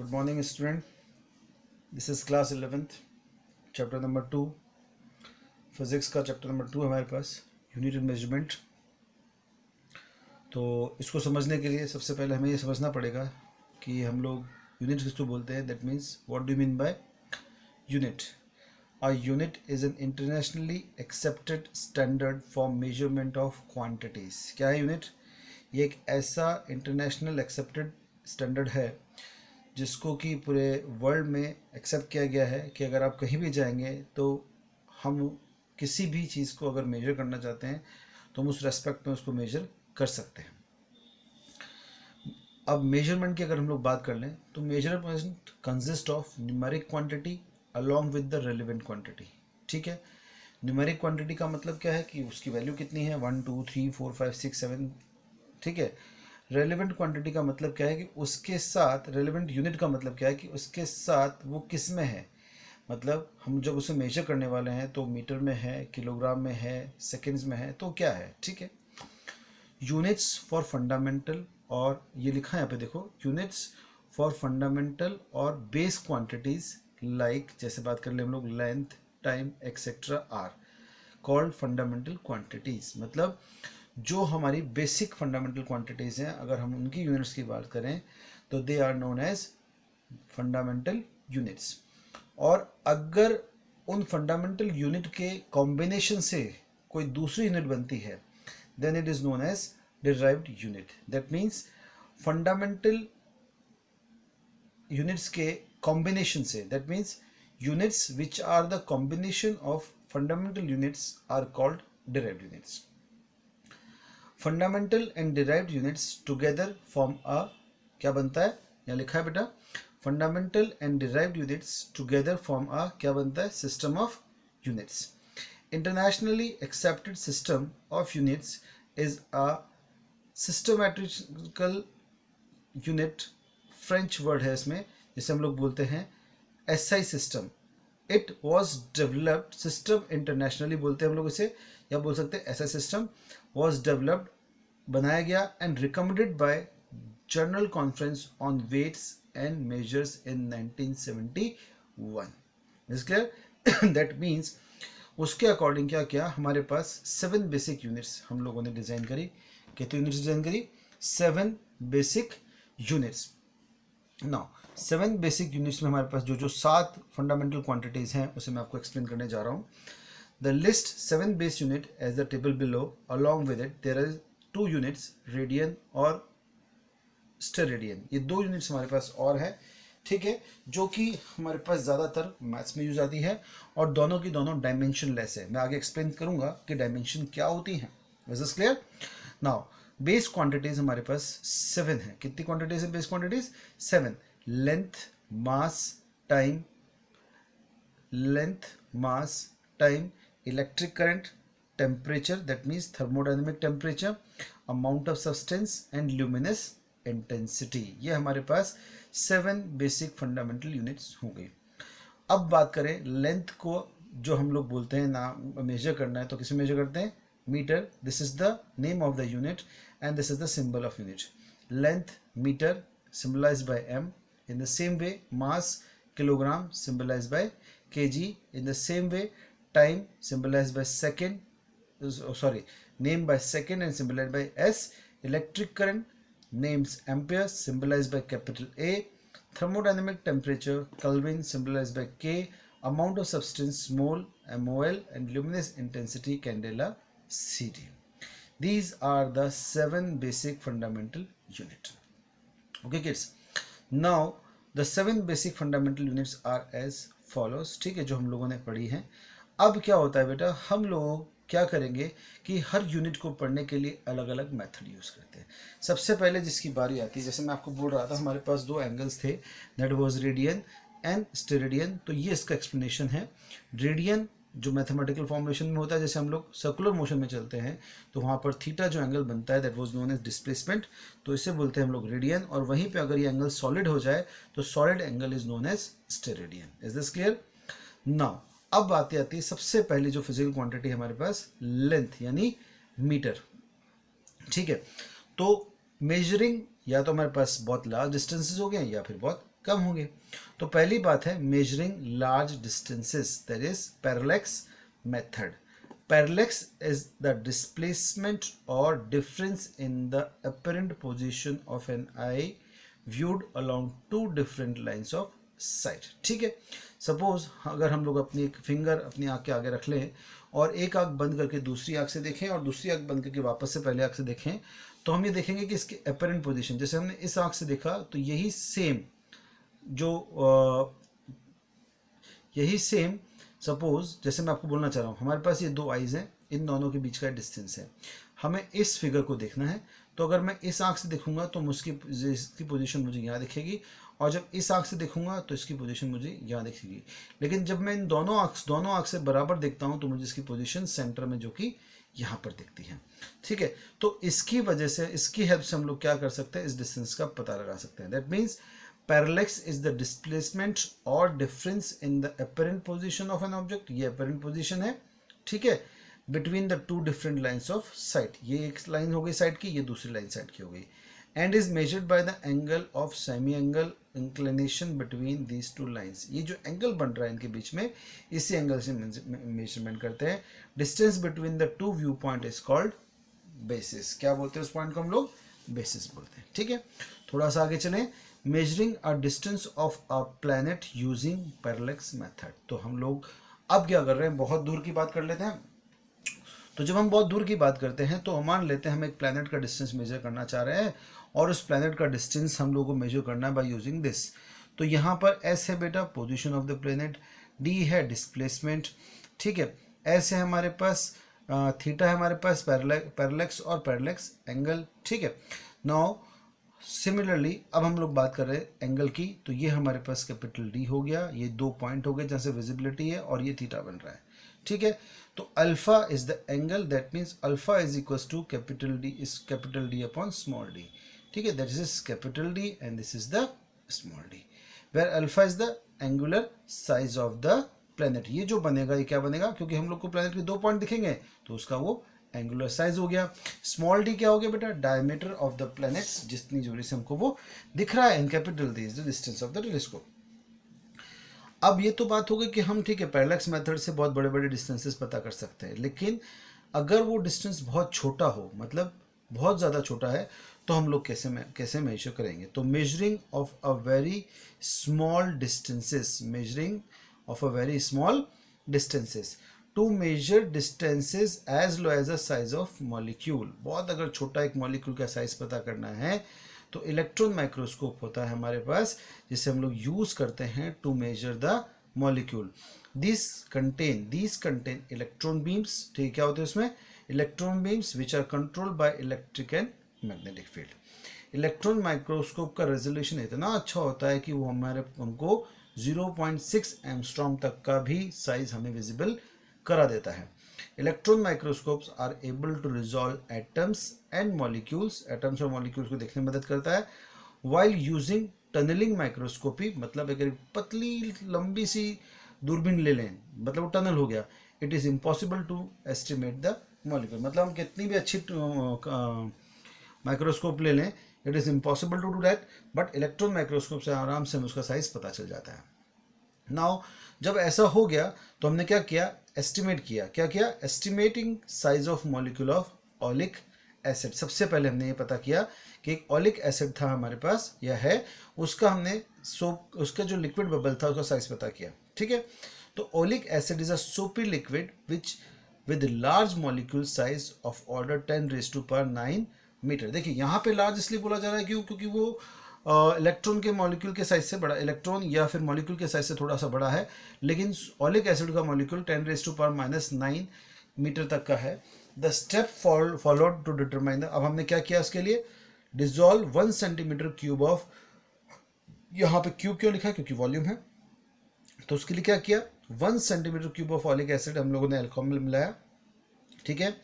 Good morning student this is class 11th chapter number two physics का chapter number two हमारे पास unit and measurement तो इसको समझने के लिए सबसे पहले हमें ये समझना पड़ेगा कि हम लोग यूनिट किसको बोलते हैं that means what do mean by unit a unit is an internationally accepted standard for measurement of quantities क्या है यूनिट ये एक ऐसा इंटरनेशनल एक्सेप्टेड स्टैंडर्ड है जिसको कि पूरे वर्ल्ड में एक्सेप्ट किया गया है कि अगर आप कहीं भी जाएंगे तो हम किसी भी चीज़ को अगर मेजर करना चाहते हैं तो हम उस रेस्पेक्ट में उसको मेजर कर सकते हैं अब मेजरमेंट की अगर हम लोग बात कर लें तो measurement consist of numeric quantity along with the relevant quantity ठीक है न्यूमेरिक क्वांटिटी का मतलब क्या है कि उसकी वैल्यू कितनी है one two three four five six seven ठीक है रेलिवेंट क्वांटिटी का मतलब क्या है कि उसके साथ रेलिवेंट यूनिट का मतलब क्या है कि उसके साथ वो किस में है मतलब हम जब उसे मेजर करने वाले हैं तो मीटर में है किलोग्राम में है सेकेंड्स में है तो क्या है ठीक है यूनिट्स फॉर फंडामेंटल और ये लिखा है यहाँ पे देखो यूनिट्स फॉर फंडामेंटल और बेस क्वांटिटीज लाइक जैसे बात कर ले हम लोग length time etcetera are called fundamental quantities मतलब जो हमारी बेसिक फंडामेंटल क्वांटिटीज़ हैं अगर हम उनकी यूनिट्स की बात करें तो they are known as fundamental units और अगर उन फंडामेंटल यूनिट के कॉम्बिनेशन से कोई दूसरी यूनिट बनती है then it is known as derived unit that means fundamental units के कॉम्बिनेशन से that means units which are the combination of fundamental units are called derived units fundamental and derive units together form a क्या बनता है यहाँ लिखा है बेटा fundamental and derived units together form a क्या बनता है system of units internationally accepted system of units is a systematical unit French word है इसमें जिसे हम लोग बोलते हैं S I system it was developed system internationally बोलते हैं हम लोग इसे या बोल सकते हैं S I system was developed बनाया गया and recommended by general conference on weights and measures in 1971 is clear that means उसके अकॉर्डिंग क्या क्या हमारे पास सेवन बेसिक यूनिट्स हम लोगों ने डिज़ाइन करी कितनी यूनिट्स डिज़ाइन करी seven basic units now seven basic units में हमारे पास जो जो सात फंडामेंटल क्वांटिटीज़ हैं उसे मैं आपको एक्सप्लेन करने जा रहा हूँ the list seven base unit as the table below along with it there is two units radian और स्टर रेडियन ये दो यूनिट्स हमारे पास और है ठीक है जो कि हमारे पास ज़्यादातर मैथ्स में यूज आती है और दोनों की दोनों डायमेंशन लेस है मैं आगे एक्सप्लेन करूंगा कि डायमेंशन क्या होती हैं was is clear now base quantities हमारे पास सेवन है कितनी क्वांटिटीज है base quantities seven length mass time length mass time electric current temperature that means thermodynamic temperature amount of substance and luminous intensity ye hamare paas seven basic fundamental units हो गई अब बात करें length को जो हम लोग बोलते हैं ना मेजर करना है तो किसे मेजर करते हैं metre this is the name of the unit and this is the symbol of unit length metre symbolized by m in the same way mass kilogram symbolized by kg in the same way time symbolized by second oh, sorry named by second and symbolized by S. Electric current names ampere symbolized by capital A. Thermodynamic temperature Kelvin symbolized by K. Amount of substance mole MOL and luminous intensity candela CD. These are the seven basic fundamental unit. Okay kids. Now the seven basic fundamental units are as follows ठीक है जो हम लोगों ने पढ़ी है अब क्या होता है बेटा हम लोग क्या करेंगे कि हर यूनिट को पढ़ने के लिए अलग अलग मेथड यूज़ करते हैं सबसे पहले जिसकी बारी आती है जैसे मैं आपको बोल रहा था हमारे पास दो एंगल्स थे that was radian and steradian तो ये इसका एक्सप्लेनेशन है रेडियन जो मैथमेटिकल फॉर्मुलेशन में होता है जैसे हम लोग सर्कुलर मोशन में चलते हैं तो वहाँ पर थीटा जो एंगल बनता है that was known as displacement तो इसे बोलते हैं हम लोग रेडियन और वहीं पर अगर ये एंगल सॉलिड हो जाए तो solid angle is known as steradian is this clear now अब बातें आती है सबसे पहले जो फिजिकल क्वांटिटी हमारे पास लेंथ यानी मीटर ठीक है तो मेजरिंग या तो हमारे पास बहुत लार्ज डिस्टेंसेस हो गए या फिर बहुत कम होंगे तो पहली बात है measuring large distances that is parallax method parallax is the displacement और difference in the apparent position of an eye viewed along two different lines of sight ठीक है सपोज़ अगर हम लोग अपनी एक फिंगर अपनी आँख के आगे रख लें और एक आँख बंद करके दूसरी आँख से देखें और दूसरी आँख बंद करके वापस से पहले आँख से देखें तो हम ये देखेंगे कि इसकी अपेरेंट पोजिशन जैसे हमने इस आँख से देखा तो यही सेम जो आ, यही सेम सपोज़ जैसे मैं आपको बोलना चाह रहा हूँ हमारे पास ये दो आइज़ हैं इन दोनों के बीच का डिस्टेंस है हमें इस फिगर को देखना है तो अगर मैं इस आँख से देखूंगा तो मुझकी इसकी पोजीशन मुझे यहाँ दिखेगी और जब इस आँख से देखूंगा तो इसकी पोजीशन मुझे यहाँ दिखेगी लेकिन जब मैं इन दोनों आँख दोनों आँख से बराबर देखता हूँ तो मुझे इसकी पोजीशन सेंटर में जो कि यहाँ पर दिखती है ठीक है तो इसकी वजह से इसकी हेल्प से हम लोग क्या कर सकते हैं इस डिस्टेंस का पता लगा सकते हैं that means parallax is the displacement और difference in the apparent position of an object ये अपेरेंट पोजिशन है ठीक है between the two different lines of sight ये एक लाइन हो गई साइड की ये दूसरी लाइन साइड की हो गई and is measured by the angle of semi angle inclination between these two lines ये जो एंगल बन रहा है इनके बीच में इसी एंगल से मेजरमेंट करते हैं distance between the two view point is called basis क्या बोलते हैं उस पॉइंट को हम लोग बेसिस बोलते हैं ठीक है थोड़ा सा आगे चलें measuring a distance of a planet using parallax method तो हम लोग अब क्या कर रहे हैं बहुत दूर की बात कर लेते हैं तो जब हम बहुत दूर की बात करते हैं तो मान लेते हैं हम एक प्लानट का डिस्टेंस मेजर करना चाह रहे हैं और उस प्लानट का डिस्टेंस हम लोग को मेजर करना है बाई यूजिंग दिस तो यहाँ पर एस है बेटा position of the planet D है डिस्प्लेसमेंट ठीक है एस है हमारे पास थीटा है हमारे पास पैरलेक्स और पैरलेक्स एंगल ठीक है नाउ सिमिलरली अब हम लोग बात कर रहे हैं एंगल की तो ये हमारे पास कैपिटल डी हो गया ये दो पॉइंट हो गए जहाँ से विजिबिलिटी है और ये थीटा बन रहा है ठीक है तो alpha is the angle that means alpha is equal to capital D is capital D upon small D ठीक है that is capital D and this is the small D where alpha is the angular size of the planet ये जो बनेगा ये क्या बनेगा क्योंकि हम लोग को प्लैनेट के दो पॉइंट दिखेंगे तो उसका वो एंगुलर साइज हो गया स्मॉल डी क्या हो गया बेटा डायमीटर ऑफ द प्लैनेट्स जितनी जोड़ी से हमको वो दिख रहा है and capital D is the distance of the telescope अब ये तो बात हो गई कि हम ठीक है पैरलैक्स मेथड से बहुत बड़े बड़े डिस्टेंसेस पता कर सकते हैं लेकिन अगर वो डिस्टेंस बहुत छोटा हो मतलब बहुत ज़्यादा छोटा है तो हम लोग कैसे में, कैसे मेजर करेंगे तो measuring of a very small distances measuring of a very small distances to measure distances as low as a size of molecule बहुत अगर छोटा एक मॉलिक्यूल का साइज पता करना है तो इलेक्ट्रॉन माइक्रोस्कोप होता है हमारे पास जिसे हम लोग यूज़ करते हैं to measure the molecule this contain this contain electron beams ठीक क्या होते हैं उसमें electron beams which are control by electric and magnetic field electron microscope का रेजोल्यूशन इतना अच्छा होता है कि वो हमारे हमको 0.6 पॉइंट एमस्ट्रॉम तक का भी साइज हमें विजिबल करा देता है electron microscopes are able to resolve atoms and molecules atoms और मॉलिक्यूल्स को देखने में मदद करता है वाइल यूजिंग टनलिंग माइक्रोस्कोपी मतलब अगर पतली लंबी सी दूरबीन ले लें मतलब वो टनल हो गया it is impossible to estimate the molecule मतलब हम कितनी भी अच्छी माइक्रोस्कोप ले लें it is impossible to do that but electron microscope से आराम से उसका साइज़ पता चल जाता है नाउ जब ऐसा हो गया तो हमने क्या किया एस्टिमेट किया क्या किया estimating size of molecule of oleic acid सबसे पहले हमने ये पता किया कि एक ऑलिक एसिड था हमारे पास यह है उसका हमने सोप उसका जो लिक्विड बबल था उसका साइज पता किया ठीक है तो oleic acid is a soapy liquid which with large molecule size of order ten raise to पर नाइन मीटर देखिए यहाँ पे लार्ज इसलिए बोला जा रहा है क्यों क्योंकि वो इलेक्ट्रॉन के मॉलिक्यूल के साइज से बड़ा इलेक्ट्रॉन या फिर मॉलिक्यूल के साइज से थोड़ा सा बड़ा है लेकिन ऑलिक एसिड का molecule ten raise to power minus nine metre तक का है the step followed to determine अब हमने क्या किया उसके लिए dissolve one centimetre cube of यहाँ पे क्यूब क्यों लिखा है क्योंकि वॉल्यूम है तो उसके लिए क्या किया one centimetre cube of oleic acid हम लोगों ने एल्कोहल में मिलाया ठीक है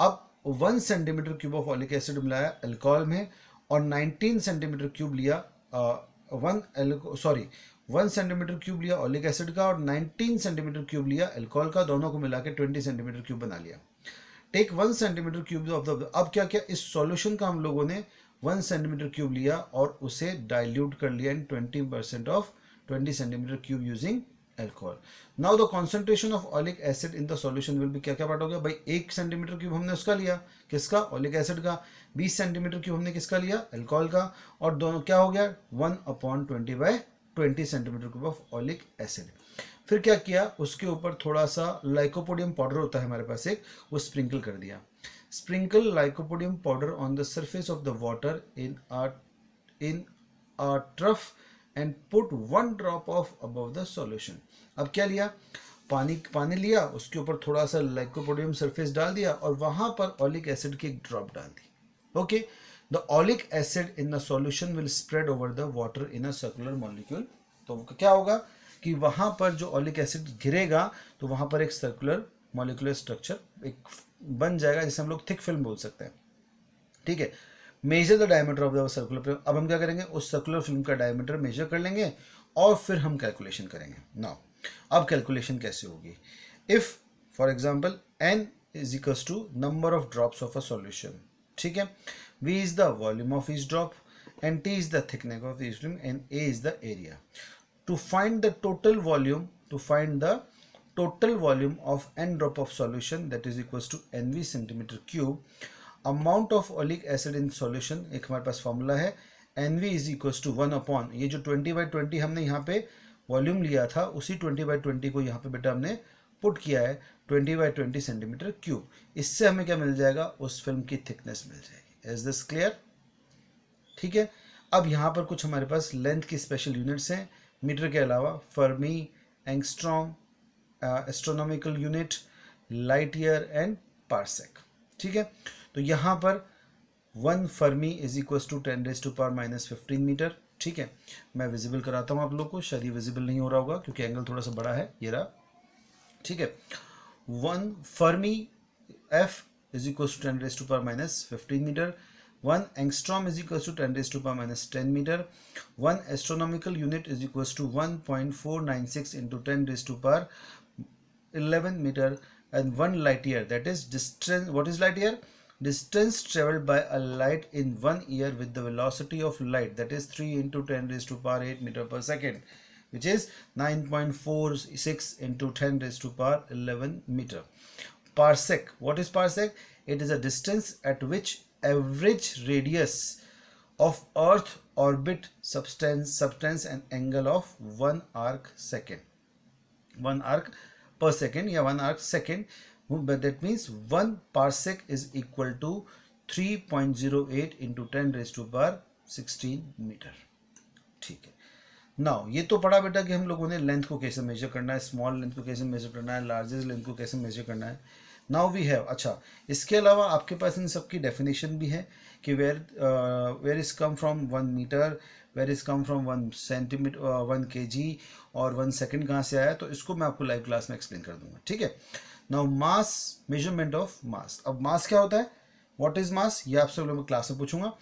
अब one centimetre cube of oleic acid मिलाया एल्कोहल में और 19 सेंटीमीटर क्यूब लिया one sorry one centimetre cube लिया ऑलिक एसिड का और 19 सेंटीमीटर क्यूब लिया एल्कोहल का दोनों को मिला के ट्वेंटी सेंटीमीटर क्यूब बना लिया take one centimetre cube of the अब क्या क्या इस सॉल्यूशन का हम लोगों ने वन सेंटीमीटर क्यूब लिया और उसे डाइल्यूट कर लिया in twenty percent of twenty centimetre cube using alcohol now the concentration of oleic acid in the solution will भी क्या क्या पार्ट हो गया भाई एक सेंटीमीटर क्यूब हमने उसका लिया किसका ऑलिक एसिड का बीस सेंटीमीटर क्यूब हमने किसका लिया एल्कोहल का और दोनों क्या हो गया one upon twenty by twenty centimetre cube of oleic acid फिर क्या किया उसके ऊपर थोड़ा सा लाइकोपोडियम पाउडर होता है हमारे पास एक वो स्प्रिंकल कर दिया sprinkle lycopodium powder on the surface of the water in ah in a trough and put one drop of above the solution अब क्या लिया पानी पानी लिया उसके ऊपर थोड़ा सा लाइकोपोडियम सरफेस डाल दिया और वहां पर ऑलिक एसिड की एक ड्रॉप डाल दी okay the oleic acid in the solution will spread over the water in a circular molecule तो क्या होगा कि वहां पर जो ऑलिक एसिड गिरेगा तो वहां पर एक सर्कुलर मॉलिक्यूलर स्ट्रक्चर एक बन जाएगा जिसे हम लोग थिक फिल्म बोल सकते हैं ठीक है measure the diameter of the circular film अब हम क्या करेंगे उस सर्कुलर फिल्म का डायमीटर मेजर कर लेंगे और फिर हम कैलकुलेशन करेंगे नाउ अब कैलकुलेशन कैसे होगी if for example N is equals to number of drops of a solution ठीक है V is the volume of is drop and T is the thickness of is film and A is the area to find the total volume to find the total volume of N drop of solution that is equals to nv centimetre cube amount of oleic acid in solution एक हमारे पास formula है N V is equals to one upon ये जो twenty by twenty हमने यहाँ पे volume लिया था उसी ट्वेंटी बाई ट्वेंटी को यहाँ पे बेटा हमने पुट किया है twenty by twenty centimetre cube इससे हमें क्या मिल जाएगा उस फिल्म की थिकनेस मिल जाएगी इज दिस क्लियर ठीक है अब यहाँ पर कुछ हमारे पास लेंथ की स्पेशल यूनिट्स हैं मीटर के अलावा fermi angstrom astronomical unit light year and parsec ठीक है तो यहाँ पर one fermi is equal to ten days to power minus fifteen metre ठीक है मैं विजिबल कराता हूँ आप लोग को शायद विजिबल नहीं हो रहा होगा क्योंकि एंगल थोड़ा सा बड़ा है ये रहा ठीक है one fermi F is equal to ten days to power minus fifteen metre one angstrom is equal to ten days to power minus ten metre one astronomical unit is equal to one point four nine six into ten days to power eleven metre and one light year that is distance what is light year distance traveled by a light in one year with the velocity of light that is 3 into 10 raised to power 8 meter per second which is 9.46 into 10 raised to power 11 meter parsec what is parsec it is a distance at which average radius of earth orbit substance substance and angle of one arc second one arc per second yeah one arc second but that means one parsec is equal to 3.08 into 10 raised to power 16 metre ठीक है now ये तो पढ़ा बेटा कि हम लोगों ने लेंथ को कैसे मेजर करना है स्मॉल लेंथ को कैसे मेजर करना है लार्जेस्ट लेंथ को कैसे मेजर करना है नाउ वी हैव अच्छा इसके अलावा आपके पास इन सब की डेफिनेशन भी है कि where where is come from one metre where is come from one centimetre one K G और वन सेकेंड कहाँ से आया तो इसको मैं आपको लाइव क्लास में एक्सप्लेन कर दूंगा ठीक है now mass measurement of mass अब मास क्या होता है व्हाट इज मास ये आपसे मैं क्लास में पूछूंगा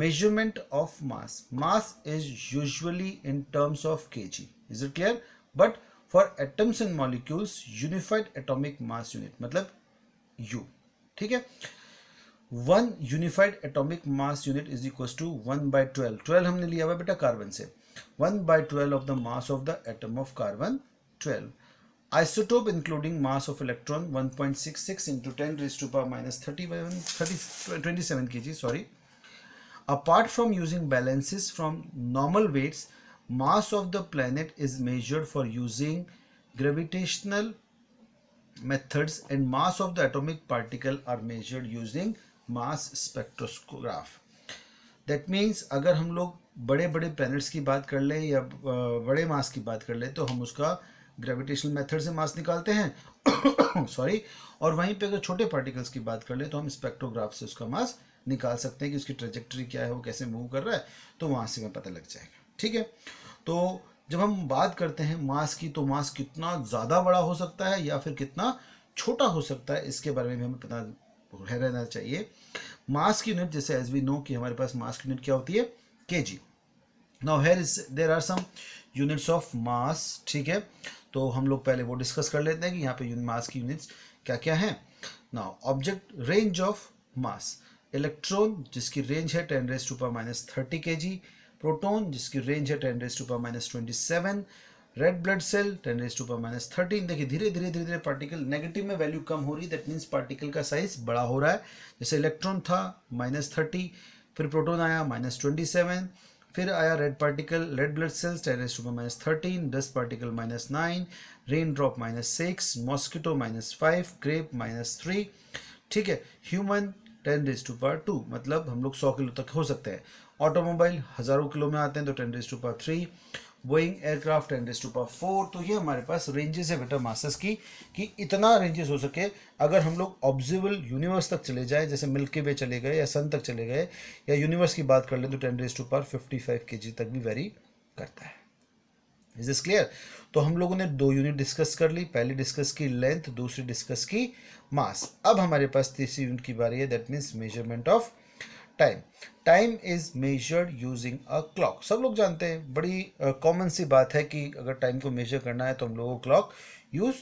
measurement of mass mass is usually in terms of K G is it clear but for atoms and molecules unified atomic mass unit मतलब यू ठीक है one unified atomic mass unit is equal to one by twelve twelve हमने लिया हुआ बेटा carbon से one by twelve of the mass of the atom of carbon twelve isotope including mass of electron 1.66 into 10 raised to power minus 31 30, 27 kg sorry apart from using balances from normal weights mass of the planet is measured for using gravitational methods and mass of the atomic particle are measured using mass spectrosgraph that means अगर हम लोग बड़े बड़े planets की बात कर लें या बड़े मास की बात कर लें तो हम उसका ग्रेविटेशनल मेथड से मास निकालते हैं सॉरी और वहीं पे अगर छोटे पार्टिकल्स की बात कर ले तो हम स्पेक्ट्रोग्राफ से उसका मास निकाल सकते हैं कि उसकी ट्रेजेक्ट्री क्या है वो कैसे मूव कर रहा है तो वहाँ से हमें पता लग जाएगा ठीक है तो जब हम बात करते हैं मास की तो मास कितना ज़्यादा बड़ा हो सकता है या फिर कितना छोटा हो सकता है इसके बारे में भी हमें पता रह रहना चाहिए मास की यूनिट जैसे एज वी नो कि हमारे पास मास की यूनिट क्या होती है K G now here is there are some units of mass ठीक है तो हम लोग पहले वो डिस्कस कर लेते हैं कि यहाँ पे मास की यूनिट्स क्या क्या हैं ना object range of mass electron जिसकी रेंज है ten raise to power minus thirty K G proton जिसकी रेंज है ten raise to power minus twenty seven red blood cell ten raise to power minus thirteen देखिए धीरे धीरे धीरे धीरे particle negative में वैल्यू कम हो रही है दैट मीन्स पार्टिकल का साइज बड़ा हो रहा है जैसे इलेक्ट्रॉन था माइनस थर्टी फिर प्रोटोन आया माइनस ट्वेंटी सेवन फिर आया red particle red blood cells ten raise to minus thirteen dust particle minus nine raindrop minus six mosquito minus five grape minus three ठीक है human ten raise to power two मतलब हम लोग सौ kilo तक हो सकते हैं ऑटोमोबाइल हज़ारों किलो में आते हैं तो ten raise to power three Boeing aircraft and stupa four तो ये हमारे पास रेंजेस है बेटा मास्टर्स की कि इतना रेंजेस हो सके अगर हम लोग ऑब्जर्वल यूनिवर्स तक चले जाएं जैसे मिल्की वे चले गए या सन तक चले गए या यूनिवर्स की बात कर लें तो ten raise to power fifty five K G तक भी वेरी करता है इज दिस क्लियर तो हम लोगों ने दो यूनिट डिस्कस कर ली पहली डिस्कस की लेंथ दूसरी डिस्कस की मास अब हमारे पास तीसरी यूनिट की बारी है that means measurement of time time is measured using a clock सब लोग जानते हैं बड़ी कॉमन uh, सी बात है कि अगर टाइम को मेजर करना है तो हम लोगों को क्लॉक यूज़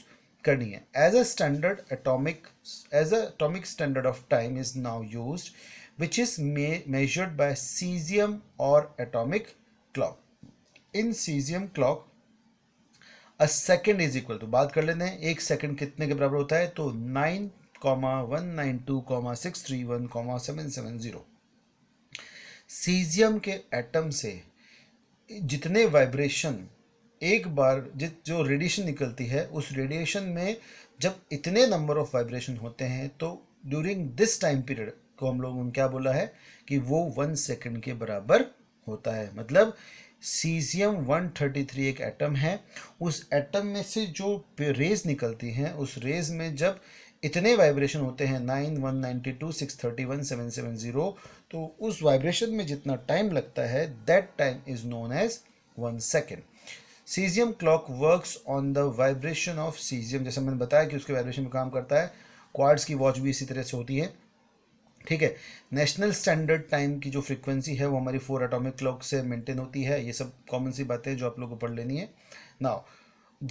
करनी है as a standard atomic as atomic standard of time is now use which is measured by caesium और atomic clock in caesium clock a second is equal तो बात कर लेते हैं एक सेकेंड कितने के बराबर होता है तो nine comma one nine two comma six three one comma seven seven zero caesium के एटम से जितने वाइब्रेशन एक बार जित जो रेडिएशन निकलती है उस रेडिएशन में जब इतने नंबर ऑफ वाइब्रेशन होते हैं तो ड्यूरिंग दिस टाइम पीरियड को हम लोगों ने क्या बोला है कि वो वन सेकंड के बराबर होता है मतलब सीजियम 133 एक एटम है उस एटम में से जो रेज निकलती हैं उस रेज में जब इतने वाइब्रेशन होते हैं nine one ninety two six thirty one seven seven zero तो उस वाइब्रेशन में जितना टाइम लगता है that time is known as one second caesium clock works on the vibration of caesium जैसे मैंने बताया कि उसके वाइब्रेशन में काम करता है क्वार्ट्स की वॉच भी इसी तरह से होती है ठीक है नेशनल स्टैंडर्ड टाइम की जो फ्रीक्वेंसी है वो हमारी फोर एटॉमिक क्लॉक से मेंटेन होती है ये सब कॉमन सी बातें जो आप लोगों को पढ़ लेनी है नाउ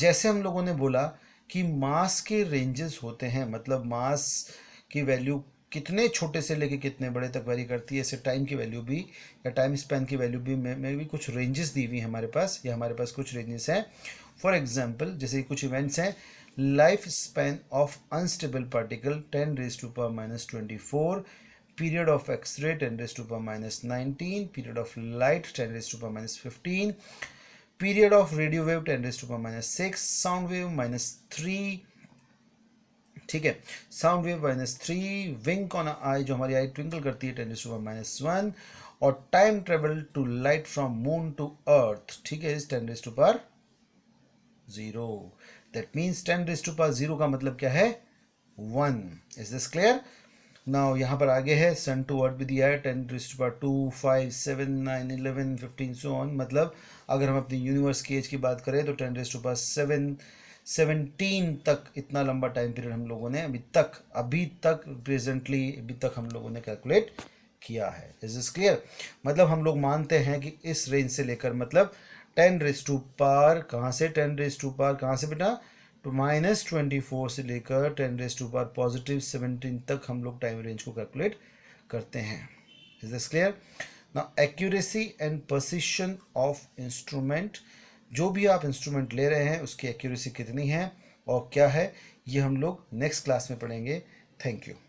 जैसे हम लोगों ने बोला कि मास के रेंजेस होते हैं मतलब मास की वैल्यू कितने छोटे से लेके कितने बड़े तक वेरी करती है ऐसे टाइम की वैल्यू भी या टाइम स्पेन की वैल्यू भी में, में भी कुछ रेंजेस दी हुई हमारे पास या हमारे पास कुछ रेंजेस हैं फॉर एग्जाम्पल जैसे कुछ इवेंट्स हैं life span of unstable particle ten raise to power minus twenty four period of X-ray ten 10 raised minus power minus 19 period of light 10 minus to power minus 15 period of radio wave minus raised to minus minus 6 ठीक है sound wave minus three wink on eye जो हमारी eye twinkle करती है ten to minus one और time travel to light from moon to earth ठीक है इस ten raise to power zero that means ten raise to power zero का मतलब क्या है one is this clear now यहाँ पर आगे है सन टू अर्थ भी दिया है ten raise to power two five seven nine eleven fifteen so on मतलब अगर हम अपने यूनिवर्स की एज की बात करें तो ten raise to power seven seventeen तक इतना लंबा टाइम पीरियड हम लोगों ने अभी तक अभी तक प्रेजेंटली अभी तक हम लोगों ने कैलकुलेट किया है इज इज क्लियर मतलब हम लोग मानते हैं कि इस रेंज से लेकर मतलब टेन रेस टू पार कहाँ से टेन रेस टू पार कहाँ से बेटा माइनस ट्वेंटी फोर से लेकर ten raise to power positive seventeen तक हम लोग टाइम रेंज को कैलकुलेट करते हैं इज इज क्लियर ना accuracy and precision of instrument जो भी आप इंस्ट्रूमेंट ले रहे हैं उसकी एक्यूरेसी कितनी है और क्या है ये हम लोग नेक्स्ट क्लास में पढ़ेंगे थैंक यू